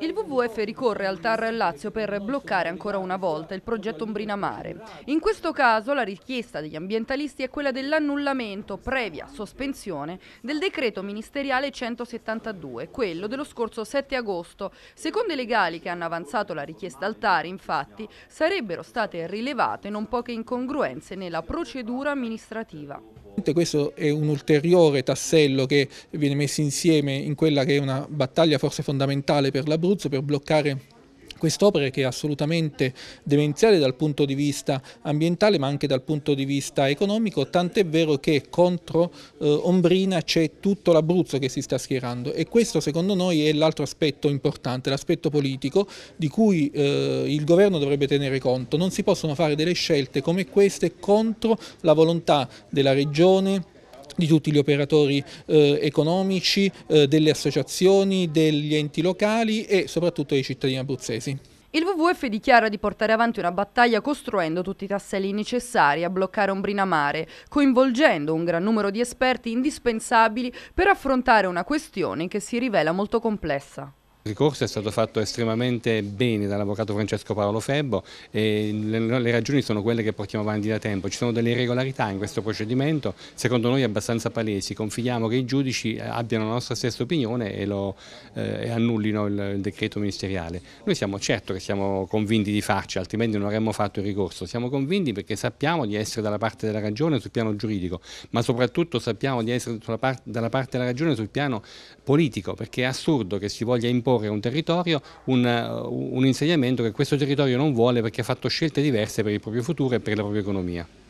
Il WWF ricorre al TAR Lazio per bloccare ancora una volta il progetto Ombrina Mare. In questo caso la richiesta degli ambientalisti è quella dell'annullamento, previa sospensione, del decreto ministeriale 172, quello dello scorso 7 agosto. Secondo i legali che hanno avanzato la richiesta al TAR, infatti, sarebbero state rilevate non poche incongruenze nella procedura amministrativa. Questo è un ulteriore tassello che viene messo insieme in quella che è una battaglia forse fondamentale per l'Abruzzo per bloccare quest'opera che è assolutamente demenziale dal punto di vista ambientale ma anche dal punto di vista economico, tant'è vero che contro eh, Ombrina c'è tutto l'Abruzzo che si sta schierando e questo secondo noi è l'altro aspetto importante, l'aspetto politico di cui eh, il governo dovrebbe tenere conto. Non si possono fare delle scelte come queste contro la volontà della regione, di tutti gli operatori eh, economici, eh, delle associazioni, degli enti locali e soprattutto dei cittadini abruzzesi. Il WWF dichiara di portare avanti una battaglia costruendo tutti i tasselli necessari a bloccare Ombrina Mare, coinvolgendo un gran numero di esperti indispensabili per affrontare una questione che si rivela molto complessa. Il ricorso è stato fatto estremamente bene dall'avvocato Francesco Paolo Febbo e le, ragioni sono quelle che portiamo avanti da tempo. Ci sono delle irregolarità in questo procedimento, secondo noi abbastanza palesi. Confidiamo che i giudici eh, abbiano la nostra stessa opinione e, lo, eh, e annullino il, il, decreto ministeriale. Noi siamo certo che siamo convinti di farci, altrimenti non avremmo fatto il ricorso. Siamo convinti perché sappiamo di essere dalla parte della ragione sul piano giuridico, ma soprattutto sappiamo di essere dalla parte della ragione sul piano politico, perché è assurdo che si voglia imporre imporre a un territorio un, eh, un insegnamento che questo territorio non vuole perché ha fatto scelte diverse per il proprio futuro e per la propria economia.